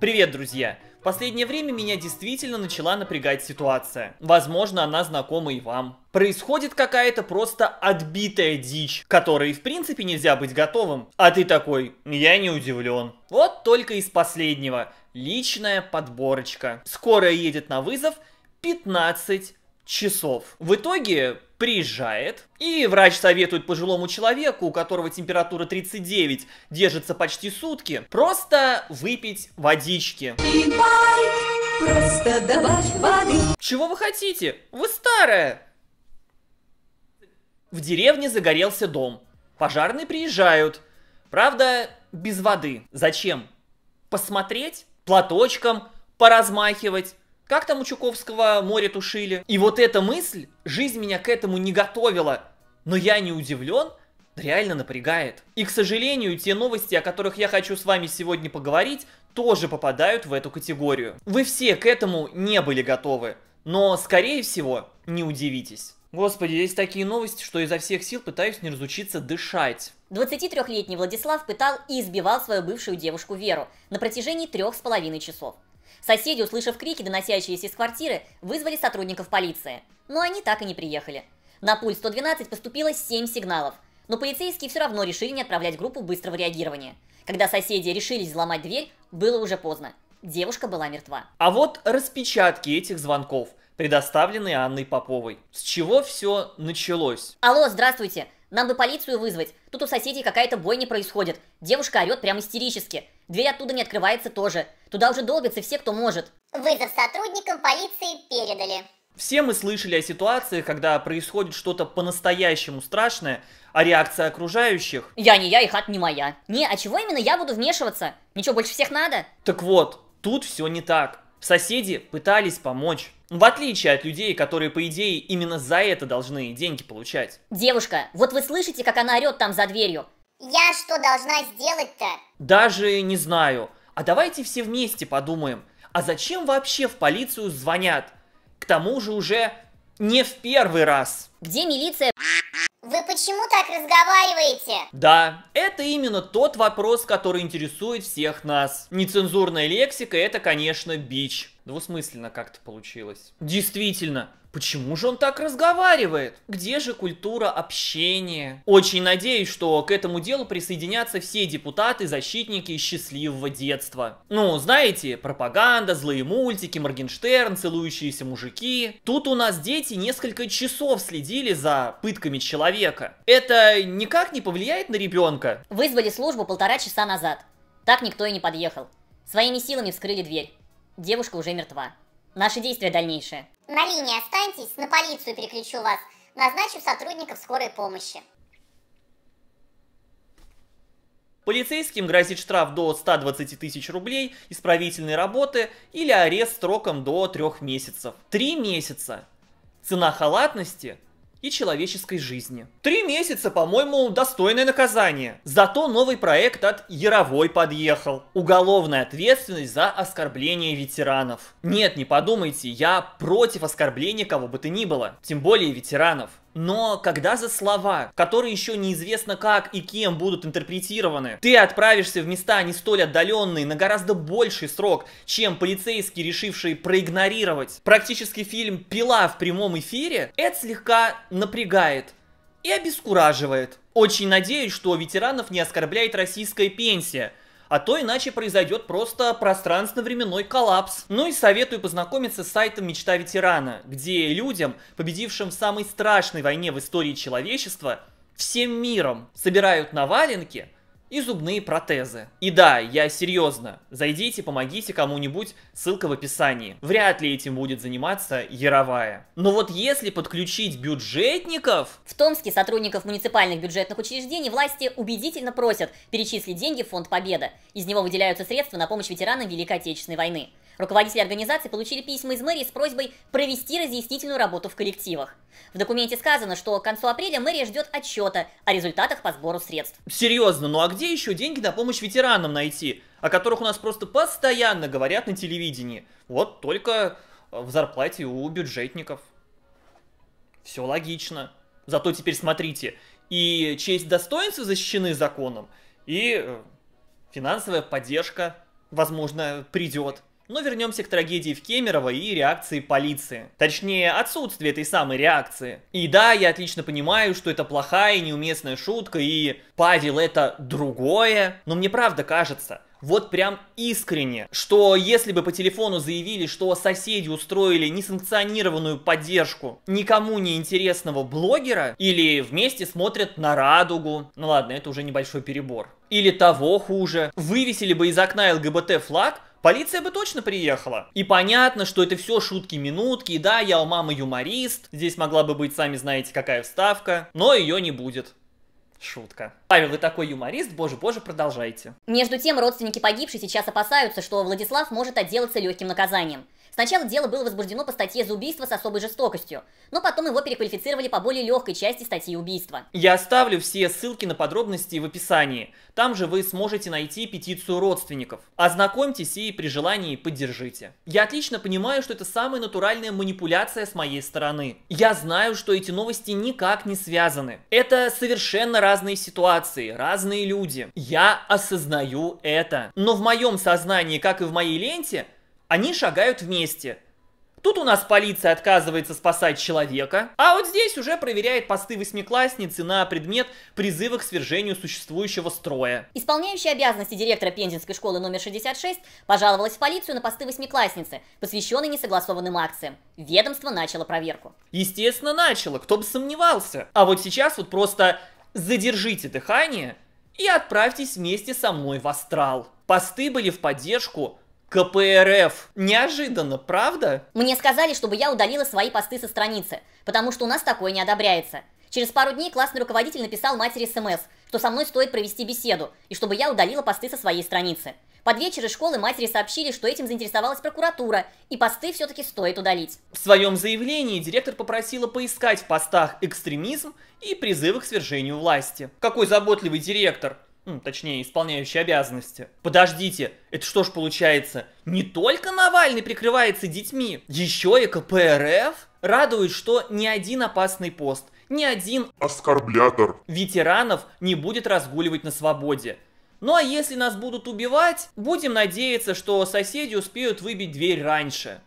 Привет, друзья! В последнее время меня действительно начала напрягать ситуация. Возможно, она знакома и вам. Происходит какая-то просто отбитая дичь, которой в принципе нельзя быть готовым. А ты такой, я не удивлен. Вот только из последнего. Личная подборочка. Скорая едет на вызов 15 часов. В итоге приезжает, и врач советует пожилому человеку, у которого температура 39, держится почти сутки, просто выпить водички. Просто добавь воды. Чего вы хотите? Вы старая. В деревне загорелся дом. Пожарные приезжают. Правда, без воды. Зачем? Посмотреть, платочком поразмахивать, как там у Чуковского море тушили? И вот эта мысль, жизнь меня к этому не готовила, но я не удивлен, реально напрягает. И, к сожалению, те новости, о которых я хочу с вами сегодня поговорить, тоже попадают в эту категорию. Вы все к этому не были готовы, но, скорее всего, не удивитесь. Господи, есть такие новости, что изо всех сил пытаюсь не разучиться дышать. 23-летний Владислав пытал и избивал свою бывшую девушку Веру на протяжении трех с половиной часов. Соседи, услышав крики, доносящиеся из квартиры, вызвали сотрудников полиции. Но они так и не приехали. На пульт 112 поступило 7 сигналов, но полицейские все равно решили не отправлять группу быстрого реагирования. Когда соседи решились взломать дверь, было уже поздно. Девушка была мертва. А вот распечатки этих звонков, предоставленные Анной Поповой. С чего все началось? Алло, здравствуйте. Нам бы полицию вызвать. Тут у соседей какая-то бойня происходит. Девушка орет прямо истерически. Дверь оттуда не открывается тоже. Туда уже долбятся все, кто может. Вызов сотрудникам полиции передали. Все мы слышали о ситуации, когда происходит что-то по-настоящему страшное, а реакция окружающих... Я не я и хат не моя. Не, а чего именно я буду вмешиваться? Ничего больше всех надо? Так вот, тут все не так. Соседи пытались помочь. В отличие от людей, которые, по идее, именно за это должны деньги получать. Девушка, вот вы слышите, как она орет там за дверью? Я что должна сделать-то? Даже не знаю. А давайте все вместе подумаем, а зачем вообще в полицию звонят? К тому же уже не в первый раз. Где милиция? Вы почему так разговариваете? Да, это именно тот вопрос, который интересует всех нас. Нецензурная лексика – это, конечно, бич. Двусмысленно как-то получилось. Действительно, Почему же он так разговаривает? Где же культура общения? Очень надеюсь, что к этому делу присоединятся все депутаты, защитники счастливого детства. Ну, знаете, пропаганда, злые мультики, Моргенштерн, целующиеся мужики. Тут у нас дети несколько часов следили за пытками человека. Это никак не повлияет на ребенка? Вызвали службу полтора часа назад. Так никто и не подъехал. Своими силами вскрыли дверь. Девушка уже мертва. Наши действия дальнейшие. На линии останьтесь, на полицию переключу вас. Назначу сотрудников скорой помощи. Полицейским грозит штраф до 120 тысяч рублей, исправительные работы или арест сроком до трех месяцев. Три месяца. Цена халатности и человеческой жизни. Три месяца, по-моему, достойное наказание. Зато новый проект от Яровой подъехал. Уголовная ответственность за оскорбление ветеранов. Нет, не подумайте, я против оскорбления кого бы то ни было. Тем более ветеранов. Но когда за слова, которые еще неизвестно как и кем будут интерпретированы, ты отправишься в места не столь отдаленные на гораздо больший срок, чем полицейский, решивший проигнорировать практически фильм «Пила» в прямом эфире, это слегка напрягает и обескураживает. Очень надеюсь, что ветеранов не оскорбляет российская пенсия – а то иначе произойдет просто пространственно-временной коллапс. Ну и советую познакомиться с сайтом «Мечта ветерана», где людям, победившим в самой страшной войне в истории человечества, всем миром собирают на валенки – и зубные протезы. И да, я серьезно, зайдите, помогите кому-нибудь, ссылка в описании. Вряд ли этим будет заниматься Яровая. Но вот если подключить бюджетников... В Томске сотрудников муниципальных бюджетных учреждений власти убедительно просят перечислить деньги в Фонд Победа. Из него выделяются средства на помощь ветеранам Великой Отечественной войны. Руководители организации получили письма из мэрии с просьбой провести разъяснительную работу в коллективах. В документе сказано, что к концу апреля мэрия ждет отчета о результатах по сбору средств. Серьезно, ну а где еще деньги на помощь ветеранам найти, о которых у нас просто постоянно говорят на телевидении? Вот только э, в зарплате у бюджетников. Все логично. Зато теперь смотрите, и честь достоинства защищены законом, и э, финансовая поддержка, возможно, придет. Но вернемся к трагедии в Кемерово и реакции полиции. Точнее, отсутствие этой самой реакции. И да, я отлично понимаю, что это плохая, и неуместная шутка, и Павел это другое, но мне правда кажется, вот прям искренне, что если бы по телефону заявили, что соседи устроили несанкционированную поддержку никому не интересного блогера, или вместе смотрят на радугу, ну ладно, это уже небольшой перебор, или того хуже, вывесили бы из окна ЛГБТ флаг, Полиция бы точно приехала. И понятно, что это все шутки-минутки, да, я у мамы юморист, здесь могла бы быть, сами знаете, какая вставка, но ее не будет. Шутка. Павел, вы такой юморист, боже, боже, продолжайте. Между тем, родственники погибшей сейчас опасаются, что Владислав может отделаться легким наказанием. Сначала дело было возбуждено по статье за убийство с особой жестокостью, но потом его переквалифицировали по более легкой части статьи убийства. Я оставлю все ссылки на подробности в описании. Там же вы сможете найти петицию родственников. Ознакомьтесь и при желании поддержите. Я отлично понимаю, что это самая натуральная манипуляция с моей стороны. Я знаю, что эти новости никак не связаны. Это совершенно разные разные ситуации, разные люди. Я осознаю это. Но в моем сознании, как и в моей ленте, они шагают вместе. Тут у нас полиция отказывается спасать человека, а вот здесь уже проверяет посты восьмиклассницы на предмет призыва к свержению существующего строя. Исполняющая обязанности директора Пензенской школы номер 66 пожаловалась в полицию на посты восьмиклассницы, посвященные несогласованным акциям. Ведомство начало проверку. Естественно, начало, кто бы сомневался. А вот сейчас вот просто задержите дыхание и отправьтесь вместе со мной в астрал. Посты были в поддержку КПРФ. Неожиданно, правда? Мне сказали, чтобы я удалила свои посты со страницы, потому что у нас такое не одобряется. Через пару дней классный руководитель написал матери смс, что со мной стоит провести беседу, и чтобы я удалила посты со своей страницы. Под вечер из школы матери сообщили, что этим заинтересовалась прокуратура, и посты все-таки стоит удалить. В своем заявлении директор попросила поискать в постах экстремизм и призывы к свержению власти. Какой заботливый директор! точнее, исполняющий обязанности. Подождите, это что ж получается? Не только Навальный прикрывается детьми, еще и КПРФ? Радует, что ни один опасный пост, ни один оскорблятор ветеранов не будет разгуливать на свободе. Ну а если нас будут убивать, будем надеяться, что соседи успеют выбить дверь раньше.